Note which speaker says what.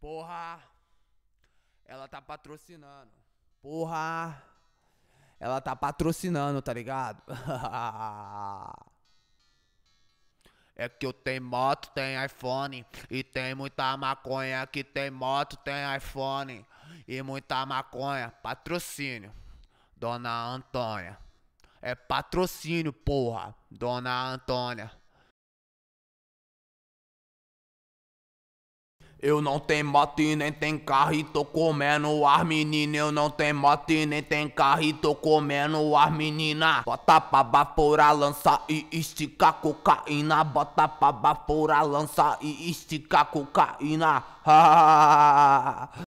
Speaker 1: Porra! Ela tá patrocinando.
Speaker 2: Porra! Ela tá patrocinando, tá ligado? É que eu tenho moto, tem iPhone. E tem muita maconha. É que tem moto, tem iPhone. E muita maconha. Patrocínio. Dona Antônia. É patrocínio, porra. Dona
Speaker 3: Antônia. Eu
Speaker 2: não tenho moto e nem tem carro e tô comendo as menina. Eu não tenho moto e nem tem carro e tô comendo as menina. Bota pra baforar, lança e estica cocaína. Bota pra baforar, lança e estica cocaína.